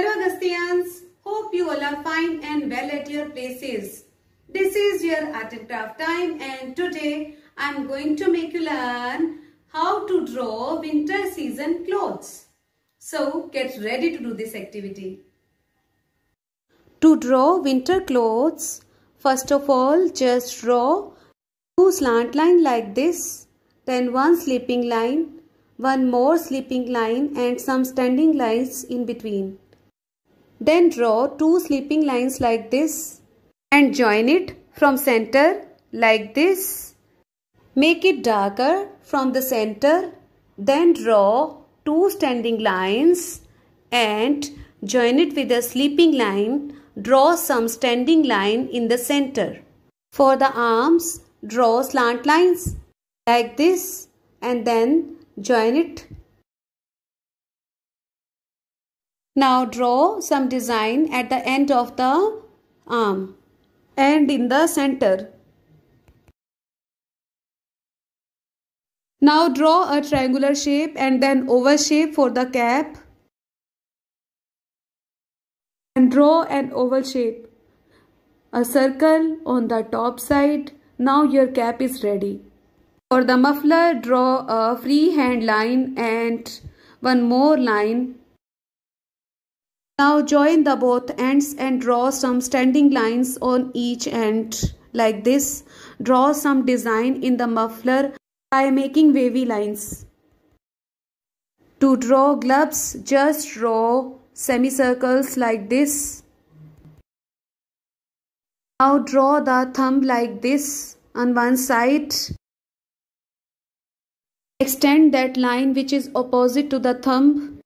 Hello Augustinians, hope you all are fine and well at your places. This is your art and craft time and today I am going to make you learn how to draw winter season clothes. So get ready to do this activity. To draw winter clothes, first of all just draw two slant line like this, then one slipping line, one more slipping line and some standing lines in between. Then draw two sleeping lines like this and join it from center like this. Make it darker from the center. Then draw two standing lines and join it with a sleeping line. Draw some standing line in the center. For the arms, draw slant lines like this and then join it Now draw some design at the end of the arm and in the center. Now draw a triangular shape and then oval shape for the cap. And draw an oval shape. A circle on the top side. Now your cap is ready. For the muffler, draw a free hand line and one more line now join the both ends and draw some standing lines on each end like this. Draw some design in the muffler by making wavy lines. To draw gloves, just draw semicircles like this. Now draw the thumb like this on one side. Extend that line which is opposite to the thumb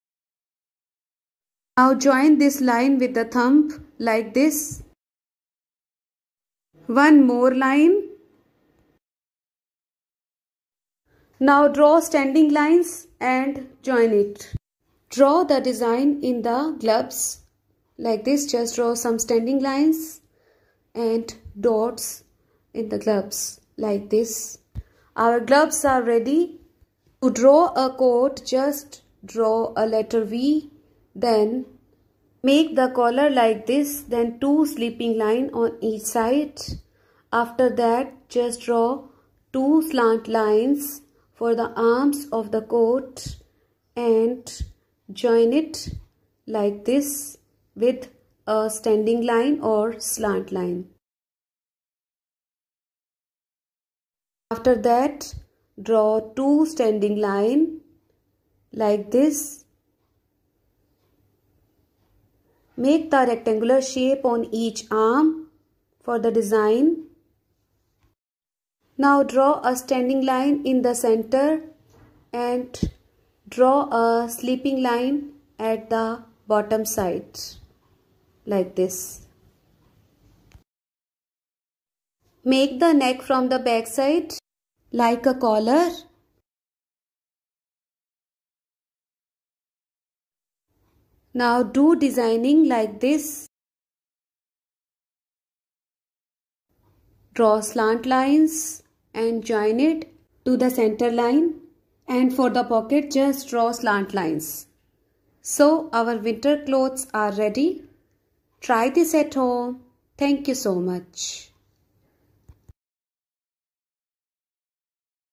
now join this line with the thumb like this. One more line. Now draw standing lines and join it. Draw the design in the gloves like this. Just draw some standing lines and dots in the gloves like this. Our gloves are ready. To draw a coat, just draw a letter V then make the collar like this, then two sleeping line on each side. After that, just draw two slant lines for the arms of the coat and join it like this with a standing line or slant line. After that, draw two standing line like this Make the rectangular shape on each arm for the design. Now draw a standing line in the center and draw a sleeping line at the bottom side like this. Make the neck from the back side like a collar. Now do designing like this. Draw slant lines and join it to the center line and for the pocket just draw slant lines. So our winter clothes are ready. Try this at home. Thank you so much.